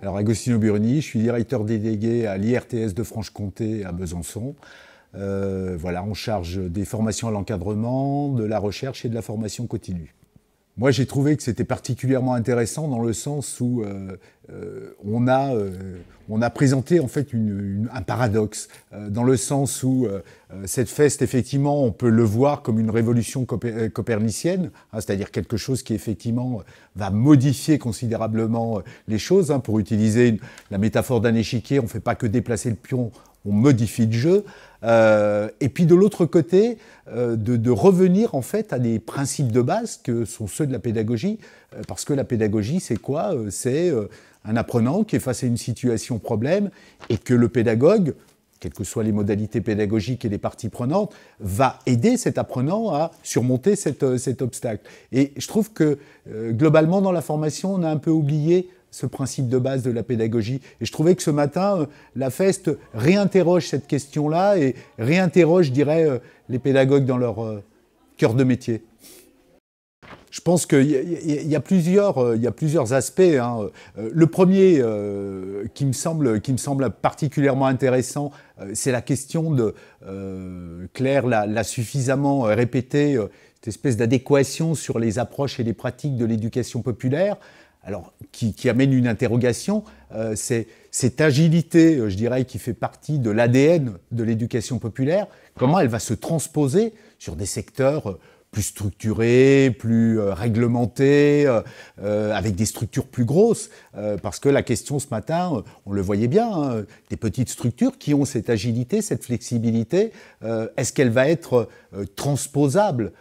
Alors Agostino Burni, je suis directeur délégué à l'IRTS de Franche-Comté à Besançon. Euh, voilà, on charge des formations à l'encadrement, de la recherche et de la formation continue. Moi, j'ai trouvé que c'était particulièrement intéressant dans le sens où euh, euh, on, a, euh, on a présenté en fait un paradoxe, dans le sens où cette feste, effectivement, on peut le voir comme une révolution copernicienne, hein, c'est-à-dire quelque chose qui effectivement va modifier considérablement les choses. Hein. pour utiliser la métaphore d'un échiquier, on ne fait pas que déplacer le pion, on modifie le jeu. Euh, et puis de l'autre côté, euh, de, revenir en fait à des principes de base que sont ceux de la pédagogie, euh, parce que la pédagogie, c'est quoi C'est un apprenant qui est face à une situation problème et que le pédagogue, quelles que soient les modalités pédagogiques et les parties prenantes, va aider cet apprenant à surmonter cet obstacle. Et je trouve que globalement dans la formation, on a un peu oublié ce principe de base de la pédagogie. Et je trouvais que ce matin, euh, la Feste réinterroge cette question-là et réinterroge, dirais, euh, les pédagogues dans leur euh, cœur de métier. Je pense qu'il y, y, y, a plusieurs aspects. Hein. Le premier qui qui, me semble, particulièrement intéressant, c'est la question de, Claire l'a suffisamment répété, cette espèce d'adéquation sur les approches et les pratiques de l'éducation populaire alors qui, amène une interrogation, euh, c'est cette agilité, euh, je dirais, qui fait partie de l'ADN de l'éducation populaire, comment elle va se transposer sur des secteurs euh, plus structurés, plus réglementés, avec des structures plus grosses, parce que la question ce matin, on le voyait bien, hein, des petites structures qui ont cette agilité, cette flexibilité, est-ce qu'elle va être transposable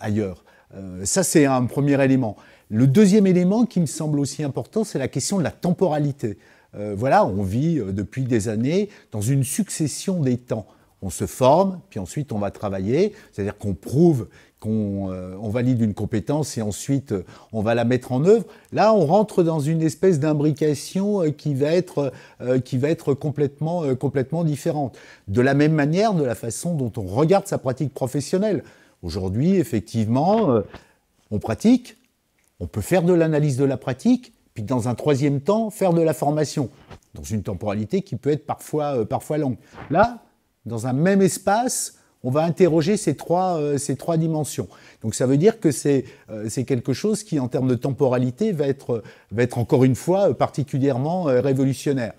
ailleurs Ça, c'est un premier élément. Le deuxième élément qui me semble aussi important, c'est la question de la temporalité. Euh, voilà, on vit euh, depuis des années dans une succession des temps. On se forme, puis ensuite on va travailler, c'est-à-dire qu'on prouve qu'on euh, valide une compétence et ensuite on va la mettre en œuvre. Là, on rentre dans une espèce d'imbrication qui va être complètement différente. De la même manière, de la façon dont on regarde sa pratique professionnelle. Aujourd'hui, effectivement, on pratique, on peut faire de l'analyse de la pratique, puis dans un troisième temps, faire de la formation, dans une temporalité qui peut être parfois, euh, parfois longue. Là, dans un même espace, on va interroger ces trois, euh, ces trois dimensions. Donc ça veut dire que euh, c'est quelque chose qui, en termes de temporalité, va être, va être encore une fois particulièrement révolutionnaire.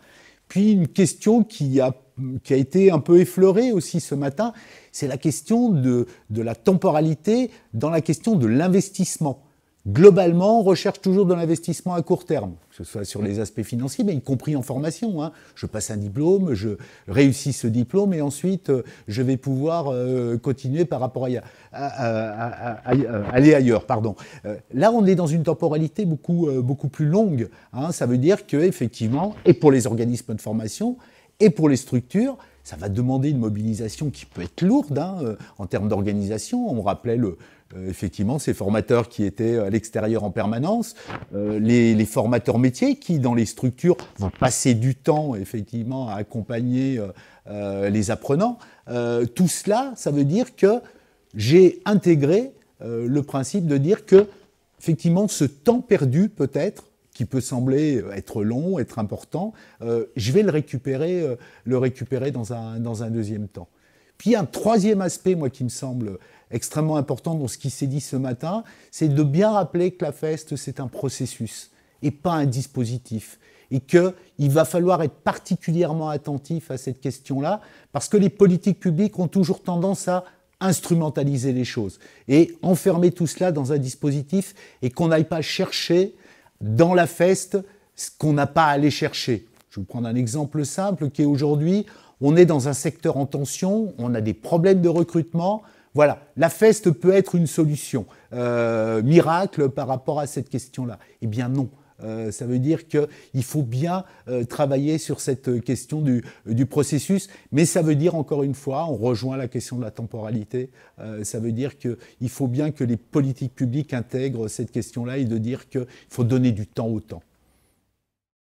Puis une question qui a, qui a été un peu effleurée aussi ce matin, c'est la question de la temporalité dans la question de l'investissement. Globalement, on recherche toujours de l'investissement à court terme, que ce soit sur les aspects financiers, mais y compris en formation. Hein. Je passe un diplôme, je réussis ce diplôme et ensuite euh, je vais pouvoir euh, continuer par rapport à, aller ailleurs. Pardon. Euh, là, on est dans une temporalité beaucoup, beaucoup plus longue. Hein. Ça veut dire que effectivement, et pour les organismes de formation et pour les structures, ça va demander une mobilisation qui peut être lourde hein, euh, en termes d'organisation. On rappelait le, euh, effectivement ces formateurs qui étaient à l'extérieur en permanence, euh, les, formateurs métiers qui, dans les structures, vont passer du temps effectivement à accompagner les apprenants. tout cela, ça veut dire que j'ai intégré le principe de dire que, effectivement, ce temps perdu peut-être qui peut sembler euh, être long, être important, euh, je vais le récupérer, euh, le récupérer dans un, dans un deuxième temps. Puis un troisième aspect, moi, qui me semble extrêmement important dans ce qui s'est dit ce matin, c'est de bien rappeler que la FESTE, c'est un processus et pas un dispositif. Et qu'il va falloir être particulièrement attentif à cette question-là, parce que les politiques publiques ont toujours tendance à instrumentaliser les choses et enfermer tout cela dans un dispositif et qu'on n'aille pas chercher dans la feste ce qu'on n'a pas à aller chercher. Je vais vous prendre un exemple simple qui est aujourd'hui, on est dans un secteur en tension, on a des problèmes de recrutement. Voilà, la feste peut être une solution euh, miracle par rapport à cette question-là. Eh bien non, euh, ça veut dire qu'il faut bien euh, travailler sur cette euh, question du, processus, mais ça veut dire encore une fois, on rejoint la question de la temporalité, ça veut dire qu'il faut bien que les politiques publiques intègrent cette question-là et de dire qu'il faut donner du temps au temps.